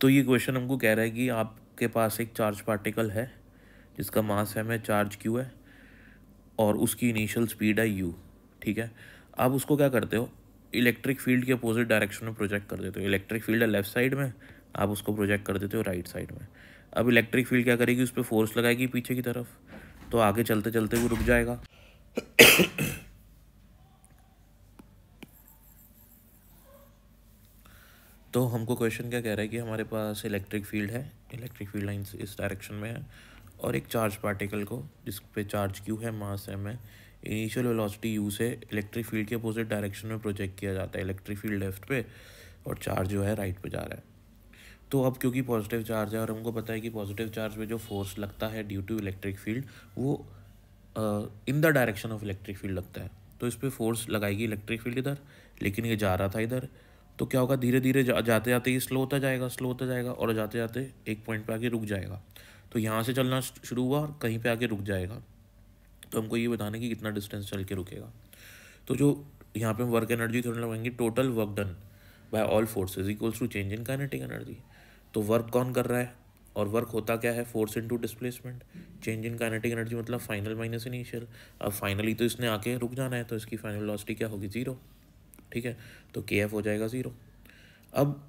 तो ये क्वेश्चन हमको कह रहा है कि आपके पास एक चार्ज पार्टिकल है जिसका मास एम है चार्ज क्यू है और उसकी इनिशियल स्पीड है यू ठीक है आप उसको क्या करते हो इलेक्ट्रिक फील्ड के अपोजिट डायरेक्शन में प्रोजेक्ट कर देते हो इलेक्ट्रिक फील्ड है लेफ्ट साइड में आप उसको प्रोजेक्ट कर देते हो राइट साइड में अब इलेक्ट्रिक फील्ड क्या करेगी उस पर फोर्स लगाएगी पीछे की तरफ तो आगे चलते चलते वो रुक जाएगा तो हमको क्वेश्चन क्या कह रहा है कि हमारे पास इलेक्ट्रिक फील्ड है इलेक्ट्रिक फील्ड लाइन्स इस डायरेक्शन में है और एक चार्ज पार्टिकल को जिस पे चार्ज क्यू है मास एम है इनिशियल वेलोसिटी यू से इलेक्ट्रिक फील्ड के अपोजिट डायरेक्शन में प्रोजेक्ट किया जाता है इलेक्ट्रिक फील्ड लेफ्ट पे और चार्ज जो है राइट पे जा रहा है तो अब क्योंकि पॉजिटिव चार्ज है और हमको पता है कि पॉजिटिव चार्ज में जो फोर्स लगता है ड्यू टू इलेक्ट्रिक फील्ड वो in the direction of electric field लगता है तो इस पर फोर्स लगाएगी इलेक्ट्रिक फील्ड इधर लेकिन ये जा रहा था इधर तो क्या होगा धीरे धीरे जा, जाते जाते ये स्लो होता जाएगा स्लो होता जाएगा और जाते जाते एक पॉइंट पे आके रुक जाएगा तो यहाँ से चलना शुरू हुआ और कहीं पे आके रुक जाएगा तो हमको ये बताना कि कितना डिस्टेंस चल के रुकेगा तो जो यहाँ पे हम वर्क एनर्जी थोड़ी लगाएंगे total work done by all forces equals to change in kinetic energy तो वर्क कौन कर रहा है और वर्क होता क्या है force into displacement change in kinetic energy मतलब फाइनल माइनस इनिशियल अब फाइनली तो इसने आके रुक जाना है तो इसकी फाइनल वेलोसिटी क्या होगी जीरो ठीक है तो के एफ हो जाएगा ज़ीरो अब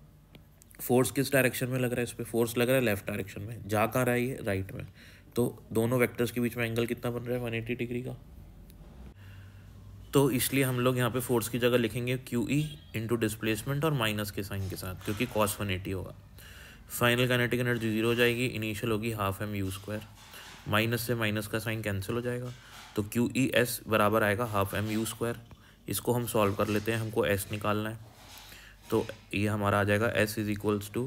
फोर्स किस डायरेक्शन में लग रहा है इस पर फोर्स लग रहा है लेफ्ट डायरेक्शन में जा कहाँ रहा है ये राइट में तो दोनों वेक्टर्स के बीच में एंगल कितना बन रहा है वन एटी डिग्री का तो इसलिए हम लोग यहाँ पे फोर्स की जगह लिखेंगे क्यू ई इंटू डिसप्लेसमेंट और माइनस के साइन के साथ क्योंकि कॉस वन एटी होगा फाइनल कैनेटिक एनर्जी जीरो हो जाएगी इनिशियल होगी half M U square minus से माइनस का साइन कैंसिल हो जाएगा तो क्यू ई एस बराबर आएगा हाफ एम यू स्क्वायर इसको हम सॉल्व कर लेते हैं हमको एस निकालना है तो ये हमारा आ जाएगा S is equals to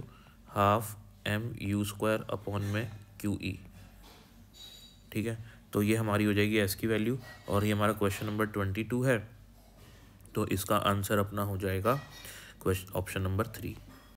half M U square upon में क्यू ई e। ठीक है तो ये हमारी हो जाएगी एस की वैल्यू और ये हमारा क्वेश्चन नंबर ट्वेंटी टू है तो इसका आंसर अपना हो जाएगा क्वेश्चन ऑप्शन नंबर थ्री